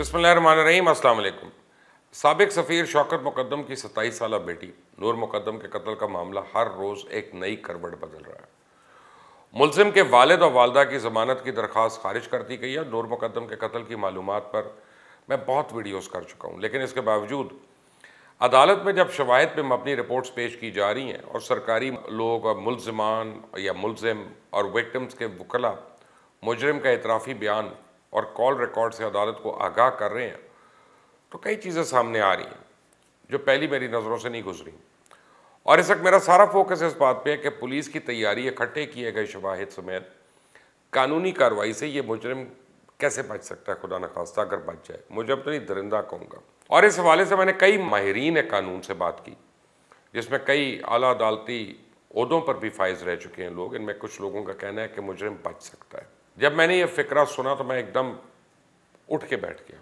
बसमीम सबक सफ़ीर शौकत मुकदम की सत्ताईस साल बेटी नूर मुकदम के कत्ल का मामला हर रोज़ एक नई करवट बदल रहा है मुलजिम के वालद और वालदा की ज़मानत की दरख्वास्त खारिज कर दी गई है नूर मुकदम के कत्ल की मालूम पर मैं बहुत वीडियोज़ कर चुका हूँ लेकिन इसके बावजूद अदालत में जब शवाहद पर मबनी रिपोर्ट्स पेश की जा रही हैं और सरकारी लोग और मुलजमान या मुलिम और विक्टम्स के वकला मुजरम का इतराफ़ी बयान और कॉल रिकॉर्ड से अदालत को आगाह कर रहे हैं तो कई चीज़ें सामने आ रही हैं जो पहली मेरी नज़रों से नहीं गुजरी और इस वक्त मेरा सारा फोकस इस बात पे है कि पुलिस की तैयारी इकट्ठे किए गए शवाहद समेत कानूनी कार्रवाई से ये मुजरम कैसे बच सकता है खुदा न खास्ता अगर बच जाए मुझे अब तो नहीं दरिंदा कहूँगा और इस हवाले से मैंने कई माहरीन कानून से बात की जिसमें कई अला अदालती अहदों पर भी फायज रह चुके हैं लोग इनमें कुछ लोगों का कहना है कि मुजरम बच सकता है जब मैंने ये फिक्रा सुना तो मैं एकदम उठ के बैठ गया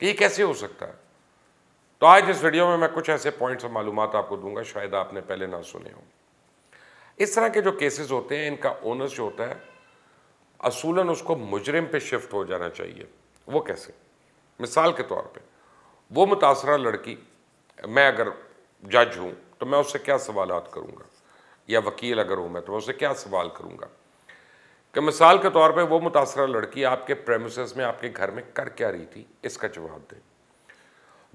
कि ये कैसे हो सकता है तो आज इस वीडियो में मैं कुछ ऐसे पॉइंट्स और मालूम आपको दूंगा शायद आपने पहले ना सुने हो इस तरह के जो केसेस होते हैं इनका ओनर्स जो होता है असूलन उसको मुजरिम पे शिफ्ट हो जाना चाहिए वो कैसे मिसाल के तौर पे वो मुतासरा लड़की मैं अगर जज हूँ तो मैं उससे क्या सवाल करूँगा या वकील अगर हूँ मैं तो मैं उससे क्या सवाल करूँगा कि मिसाल के तौर पे वो मुतासर लड़की आपके प्रेमिस में आपके घर में कर क्या रही थी इसका जवाब दें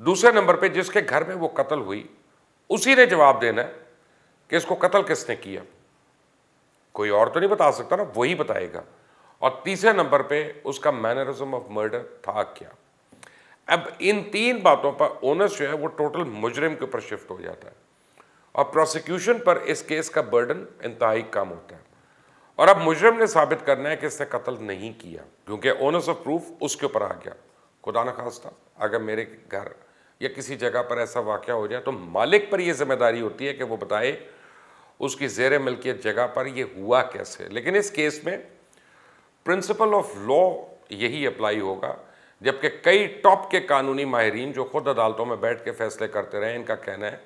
दूसरे नंबर पे जिसके घर में वो कत्ल हुई उसी ने जवाब देना है कि इसको कत्ल किसने किया कोई और तो नहीं बता सकता ना वही बताएगा और तीसरे नंबर पे उसका मैनरिज्म ऑफ मर्डर था क्या अब इन तीन बातों पर ओनर्स जो है वो टोटल मुजरिम के ऊपर शिफ्ट हो जाता है और प्रोसिक्यूशन पर इस केस का बर्डन इंतहाई कम होता है और अब मुजरम ने साबित करना है कि इसने कत्ल नहीं किया क्योंकि ओनस ऑफ प्रूफ उसके ऊपर आ गया खुदा न खास्ता अगर मेरे घर या किसी जगह पर ऐसा वाक़ हो जाए तो मालिक पर यह जिम्मेदारी होती है कि वो बताए उसकी जेर मिल्कियत जगह पर यह हुआ कैसे लेकिन इस केस में प्रिंसिपल ऑफ लॉ यही अप्लाई होगा जबकि कई टॉप के कानूनी माहरीन जो खुद अदालतों में बैठ के फैसले करते रहे इनका कहना है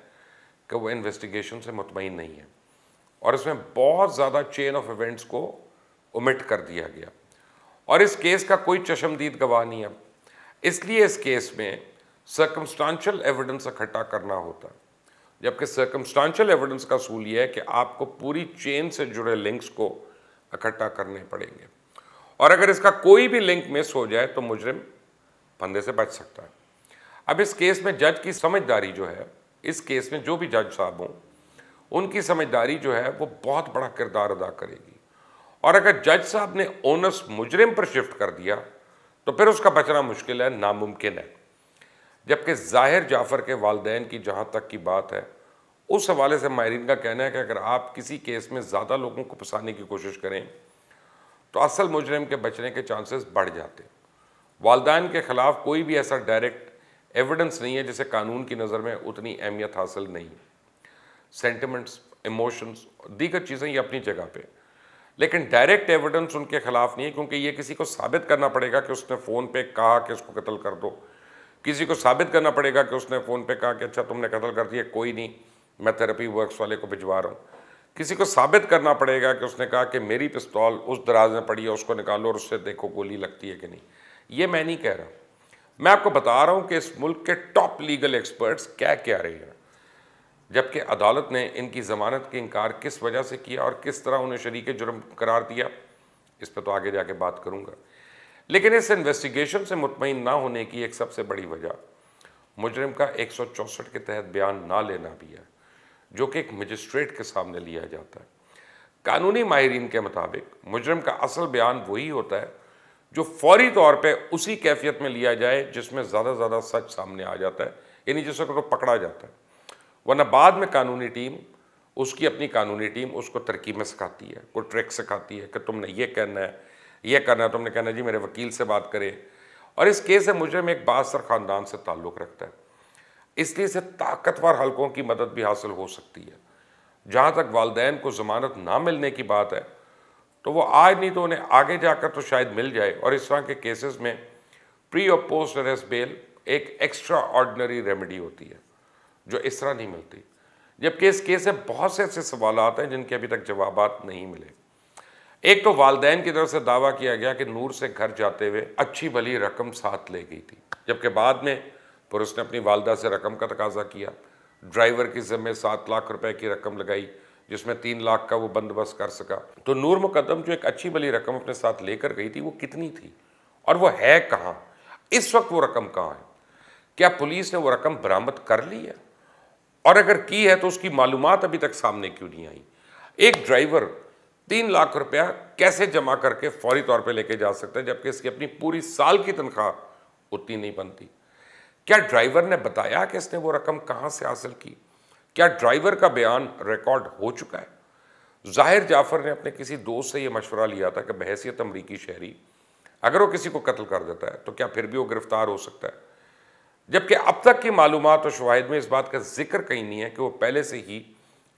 कि वो इन्वेस्टिगेशन से मुतमिन नहीं है और इसमें बहुत ज़्यादा चेन ऑफ इवेंट्स को उमिट कर दिया गया और इस केस का कोई चशमदीद गवाह नहीं है इसलिए इस केस में सर्कमस्टांशल एविडेंस इकट्ठा करना होता है जबकि सर्कमस्टांशल एविडेंस का असूल यह है कि आपको पूरी चेन से जुड़े लिंक्स को इकट्ठा करने पड़ेंगे और अगर इसका कोई भी लिंक मिस हो जाए तो मुजरिम फंदे से बच सकता है अब इस केस में जज की समझदारी जो है इस केस में जो भी जज साहब हों उनकी समझदारी जो है वो बहुत बड़ा किरदार अदा करेगी और अगर जज साहब ने ओनस मुजरिम पर शिफ्ट कर दिया तो फिर उसका बचना मुश्किल है नामुमकिन है जबकि ज़ाहिर जाफ़र के वालदेन की जहाँ तक की बात है उस हवाले से माहरीन का कहना है कि अगर आप किसी केस में ज़्यादा लोगों को फंसाने की कोशिश करें तो असल मुजरम के बचने के चांसेस बढ़ जाते वालदान के ख़िलाफ़ कोई भी ऐसा डायरेक्ट एविडेंस नहीं है जिसे कानून की नज़र में उतनी अहमियत हासिल नहीं है सेंटिमेंट्स इमोशंस दीगर चीज़ें ये अपनी जगह पे लेकिन डायरेक्ट एविडेंस उनके खिलाफ नहीं है क्योंकि ये किसी को साबित करना पड़ेगा कि उसने फ़ोन पे कहा कि उसको कत्ल कर दो किसी को साबित करना पड़ेगा कि उसने फ़ोन पे कहा कि अच्छा तुमने कत्ल कर दिया कोई नहीं मैं थेरेपी वर्क्स वाले को भिजवा रहा हूँ किसी को साबित करना पड़ेगा कि उसने कहा कि मेरी पिस्तौल उस दराज में पड़ी है उसको निकालो और उससे देखो गोली लगती है कि नहीं ये मैं नहीं कह रहा मैं आपको बता रहा हूँ कि इस मुल्क के टॉप लीगल एक्सपर्ट्स क्या क्या रहे हैं जबकि अदालत ने इनकी ज़मानत के इनकार किस वजह से किया और किस तरह उन्हें शरीक जुर्म करार दिया इस पर तो आगे जाके बात करूँगा लेकिन इस इन्वेस्टिगेशन से मुतमिन ना होने की एक सबसे बड़ी वजह मुजरम का एक सौ चौंसठ के तहत बयान ना लेना भी है जो कि एक मजिस्ट्रेट के सामने लिया जाता है कानूनी माहरीन के मुताबिक मुजरम का असल बयान वही होता है जो फौरी तौर पर उसी कैफियत में लिया जाए जिसमें ज़्यादा से ज़्यादा सच सामने आ जाता है यानी जिस वक्त तो पकड़ा जाता है वरना बाद में कानूनी टीम उसकी अपनी कानूनी टीम उसको तरकीब में सिखाती है कोई ट्रिक सिखाती है कि तुमने ये कहना है ये करना है तुमने कहना है जी मेरे वकील से बात करें और इस केस में मुझे में एक बासर ख़ानदान से ताल्लुक़ रखता है इसलिए इसे ताकतवर हलकों की मदद भी हासिल हो सकती है जहाँ तक वालदेन को ज़मानत ना मिलने की बात है तो वो आज नहीं तो उन्हें आगे जाकर तो शायद मिल जाए और इस तरह के केसेस में प्री और पोस्ट अरेस्ट बेल एक एक्स्ट्रा ऑर्डनरी रेमेडी होती है जो इस तरह नहीं मिलती जबकि इस केस में बहुत से ऐसे सवाल आते हैं जिनके अभी तक जवाब नहीं मिले एक तो वालदेन की तरफ से दावा किया गया कि नूर से घर जाते हुए अच्छी भली रकम साथ ले गई थी जबकि बाद में पुरुष ने अपनी वालदा से रकम का तकाजा किया ड्राइवर की जिम्मे सात लाख रुपए की रकम लगाई जिसमें तीन लाख का वो बंदोबस्त कर सका तो नूर मुकदम जो एक अच्छी भली रकम अपने साथ लेकर गई थी वो कितनी थी और वो है कहाँ इस वक्त वो रकम कहाँ है क्या पुलिस ने वो रकम बरामद कर ली है और अगर की है तो उसकी मालूम अभी तक सामने क्यों नहीं आई एक ड्राइवर तीन लाख रुपया कैसे जमा करके फौरी तौर पे लेके जा सकता है जबकि इसकी अपनी पूरी साल की तनख्वाह उतनी नहीं बनती क्या ड्राइवर ने बताया कि इसने वो रकम कहाँ से हासिल की क्या ड्राइवर का बयान रिकॉर्ड हो चुका है जाहिर जाफर ने अपने किसी दोस्त से ये मशवरा लिया था कि बहसीत अमरीकी शहरी अगर वो किसी को कत्ल कर देता है तो क्या फिर भी वो गिरफ्तार हो सकता है जबकि अब तक की मालूम और शवाहद में इस बात का जिक्र कहीं नहीं है कि वो पहले से ही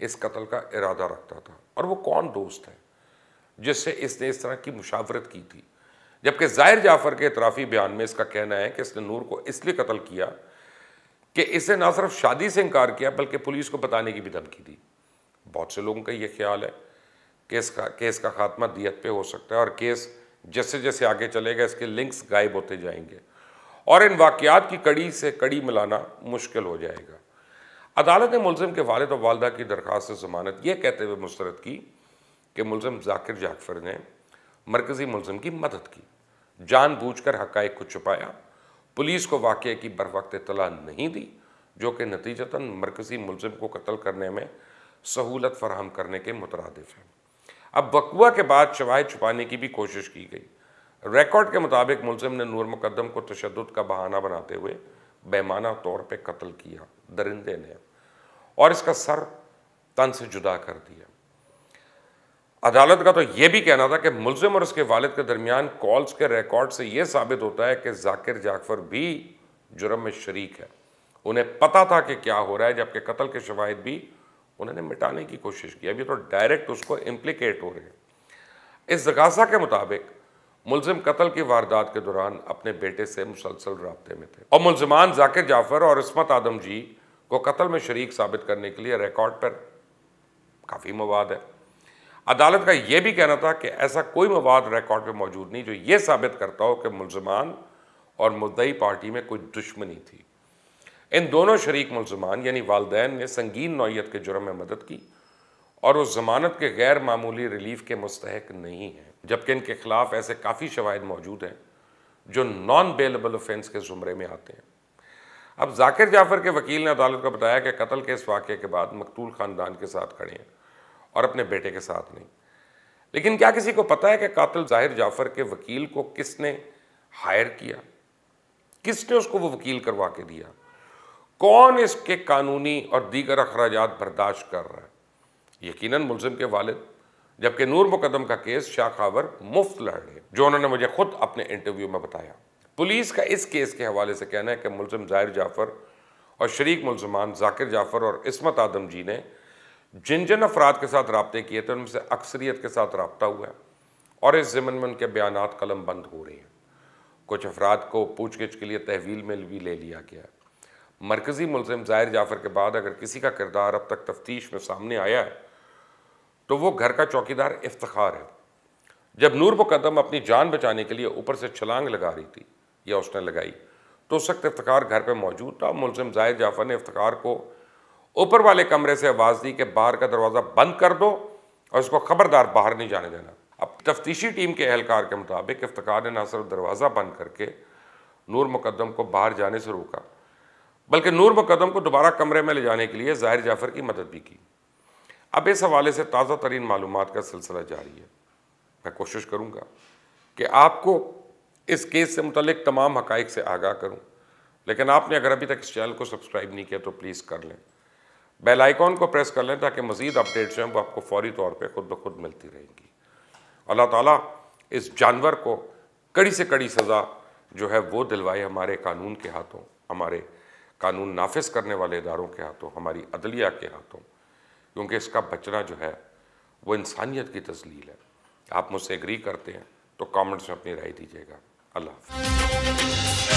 इस कत्ल का इरादा रखता था और वो कौन दोस्त है जिससे इसने इस तरह की मुशावरत की थी जबकि जाहिर जाफर के इतराफ़ी बयान में इसका कहना है कि इसने नूर को इसलिए कत्ल किया कि इसने ना सिर्फ शादी से इनकार किया बल्कि पुलिस को बताने की भी धमकी दी बहुत से लोगों का ये ख्याल है कि इसका केस का खात्मा दियत पे हो सकता है और केस जैसे जैसे आगे चलेगा इसके लिंक्स गायब होते जाएंगे और इन वाकियात की कड़ी से कड़ी मिलाना मुश्किल हो जाएगा अदालत ने मुलिम के वालद और वालदा की दरख्वास्त जमानत यह कहते हुए मुस्रद की कि मुलम जाकिर जाकफर ने मरकज़ी मुलम की मदद की जानबूझ कर हक़ को छुपाया पुलिस को वाक़े की बर वक्त इतला नहीं दी जो कि नतीजतन मरकज़ी मुलम को कत्ल करने में सहूलत फराहम करने के मुतरद हैं अब बकुआ के बाद शवाय छुपाने की भी कोशिश की गई रिकॉर्ड के मुताबिक मुलजिम ने नूर मुकदम को तशद का बहाना बनाते हुए बेमाना तौर पर कत्ल किया दरिंदे ने और इसका सर तन से जुदा कर दिया अदालत का तो यह भी कहना था कि मुलजिम और उसके वालिद के दरमियान कॉल्स के रिकॉर्ड से यह साबित होता है कि जाकिर जाफर भी जुर्म में शरीक है उन्हें पता था कि क्या हो रहा है जबकि कत्ल के शवाहद भी उन्होंने मिटाने की कोशिश की अभी तो डायरेक्ट उसको इम्प्लीकेट हो रहे हैं इस जगासा के मुताबिक मुलजिम कत्ल की वारदात के दौरान अपने बेटे से मुसलसल रबते में थे और मुलजमान जाकिर जाफर और इसमत आदम जी को कत्ल में शरीक साबित करने के लिए रिकॉर्ड पर काफ़ी मवाद है अदालत का यह भी कहना था कि ऐसा कोई मवाद रिकॉर्ड पर मौजूद नहीं जो ये साबित करता हो कि मुलजमान और मुद्दई पार्टी में कोई दुश्मनी थी इन दोनों शरीक मुलजमान यानी वालदेन ने संगीन नौीयत के जुर्म में मदद की और उस जमानत के गैर मामूली रिलीफ के मुस्तक नहीं हैं जबकि इनके खिलाफ ऐसे काफ़ी शवाद मौजूद हैं जो नॉन बेलेबल ऑफेंस के ज़ुमरे में आते हैं अब जाकिर जाफर के वकील ने अदालत को बताया कि कत्ल के इस वाक्य के बाद मकतूल ख़ानदान के साथ खड़े हैं और अपने बेटे के साथ नहीं लेकिन क्या किसी को पता है कि कातिल जाहिर जाफर के वकील को किसने हायर किया किसने उसको वो वकील करवा के दिया कौन इसके कानूनी और दीगर अखराज बर्दाश्त कर रहा है यकीन मुलजिम के वालिद जबकि नूर मुकदम का केस शाखावर मुफ्त लड़ रहे जो उन्होंने मुझे खुद अपने इंटरव्यू में बताया पुलिस का इस केस के हवाले से कहना है कि मुलम जाहिर जाफ़र और शरीक मुलजमान जाकिर जाफ़र और इसमत आदम जी ने जिन जिन अफराद के साथ रबते किए थे उनसे अक्सरीत के साथ रबता हुआ है और इस ज़मन में उनके बयान कलम बंद हो रहे हैं कुछ अफराद को पूछगिछ के लिए तहवील में भी ले लिया गया है मरकज़ी मुलम जाहिर जाफ़र के बाद अगर किसी का किरदार अब तक तफ्तीश में सामने आया है तो वो घर का चौकीदार इफ्तार है जब नूर मुकदम अपनी जान बचाने के लिए ऊपर से छलांग लगा रही थी या उसने लगाई तो उस वक्त इफ्तार घर पर मौजूद था मुलिम जाहिर जाफर ने इफ्तार को ऊपर वाले कमरे से आवाज़ दी कि बाहर का दरवाज़ा बंद कर दो और इसको खबरदार बाहर नहीं जाने देना अब तफ्तीशी टीम के अहलकार के मुताबिक इफ्तार ने ना सिर्फ दरवाज़ा बंद करके नूर मुकदम को बाहर जाने से रोका बल्कि नूर मुकदम को दोबारा कमरे में ले जाने के लिए जाहिर जाफर की मदद भी की अब इस हवाले से ताज़ा तरीन मालूम का सिलसिला जारी है मैं कोशिश करूँगा कि आपको इस केस से मुतलिक तमाम हक़ से आगाह करूँ लेकिन आपने अगर अभी तक इस चैनल को सब्सक्राइब नहीं किया तो प्लीज़ कर लें बेल आइकॉन को प्रेस कर लें ताकि मज़ीद अपडेट्स जो हैं वो आपको फौरी तौर पर ख़ुद ब खुद मिलती रहेंगी अल्लाह ताला इस जानवर को कड़ी से कड़ी सज़ा जो है वो दिलवाए हमारे कानून के हाथों हमारे कानून नाफिज करने वाले इदारों के हाथों हमारी अदलिया के हाथों क्योंकि इसका बचना जो है वो इंसानियत की तस्लील है आप मुझसे एग्री करते हैं तो कमेंट्स में अपनी राय दीजिएगा अल्लाह